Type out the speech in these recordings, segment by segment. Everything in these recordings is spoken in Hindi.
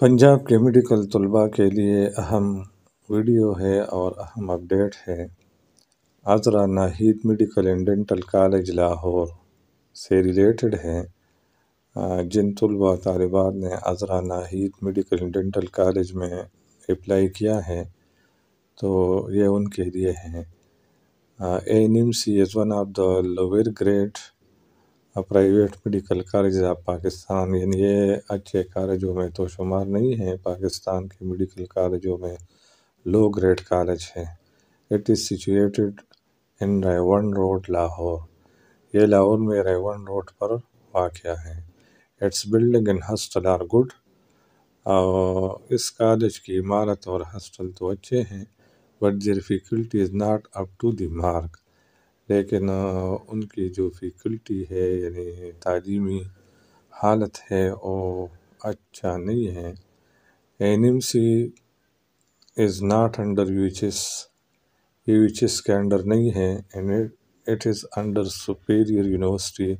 पंजाब के मेडिकल तलबा के लिए अहम वीडियो है और अहम अपडेट है Azra Naheed medical and dental college Lahore से रिलेटेड है जिन तलबा तलबात ने Azra Naheed medical and dental college में अप्लाई किया है तो ये उनके लिए है N M C is one of the lower grade private medical college of Pakistan यानी ये अच्छे कॉलेजों में तो शुमार नहीं है पाकिस्तान के मेडिकल कॉलेजों में लो ग्रेड कॉलेज है it is situated in Raiwind road Lahore ये लाहौर में रेवन रोड पर वाक़ है it's building in hostel are good और इस कॉलेज की इमारत और हॉस्टल तो अच्छे हैं but difficulty is not up to dark mark लेकिन उनकी जो फैकल्टी है यानी तालीमी हालत है वो अच्छा नहीं है N M C is not under U H S U H S के अंडर नहीं है and it is under Superior University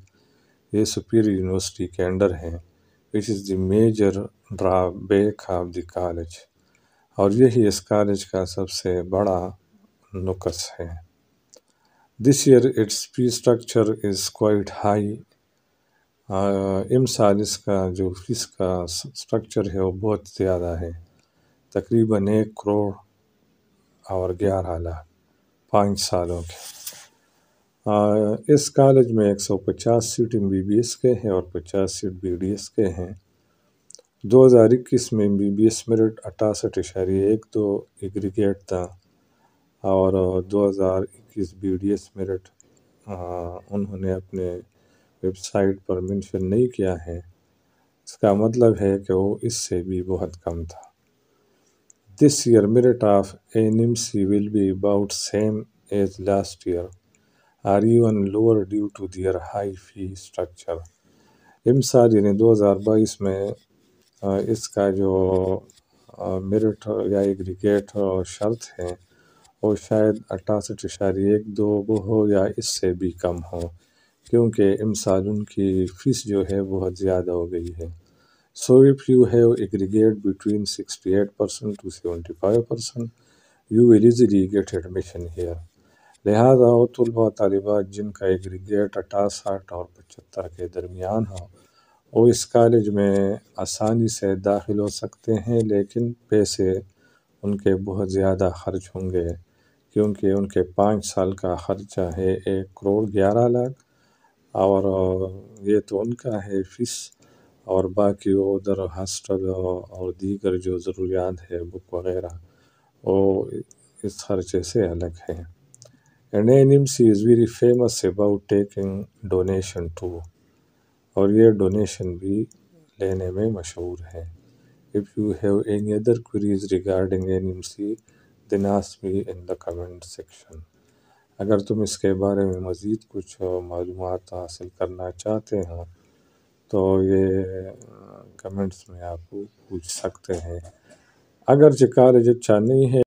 ये सुपीरियर यूनिवर्सिटी के अंडर है which is the major drawback of the college और यही इस कॉलेज का सबसे बड़ा नुकस है This year its fee structure is quite high. इम्साल uh, इसका जो फीस का स्ट्रक्चर है वो बहुत ज़्यादा है तकरीबन एक करोड़ और ग्यारह लाख पाँच सालों के uh, इस कॉलेज में 150 seat M B B S के हैं और पचास सीट बी डी एस के हैं दो हज़ार इक्कीस में M B B S merit अठासठ इशारे एक दो एग्रीगेट था और 2021 बीडीएस मेरिट उन्होंने अपने वेबसाइट पर मेंशन नहीं किया है इसका मतलब है कि वो इससे भी बहुत कम था this year merit of N M C will be about same as last year or even lower due to their high fee structure इमसार यानी बाईस में इसका जो मेरिट या एग्रीगेट शर्त है वो शायद अट्ठासठ इशारे एक दो वो हो या इससे भी कम हो क्योंकि इमसाल उनकी फ़ीस जो है बहुत ज़्यादा हो गई है so if you have aggregate between sixty eight percent to seventy five percent you will easily get admission here लिहाजा वो तलबा तलबात जिनका एग्रीगेट अठासठ और पचहत्तर के दरमियान हो वो इस कॉलेज में आसानी से दाखिल हो सकते हैं लेकिन पैसे उनके बहुत ज़्यादा खर्च होंगे क्योंकि उनके पाँच साल का ख़र्चा है एक करोड़ ग्यारह लाख और ये तो उनका है फ़ीस और बाकी उधर हॉस्टल और दीगर जो ज़रूरियात है बुक वगैरह वो इस खर्चे से अलग है and N M C is very famous about taking donation too और ये डोनेशन भी लेने में मशहूर है if you have any other queries regarding N M C दिनास भी इन द कमेंट सेक्शन अगर तुम इसके बारे में मज़ीद कुछ मालूम हासिल करना चाहते हो तो ये कमेंट्स में आप पूछ सकते हैं अगर जो कॉलेज अच्छा नहीं है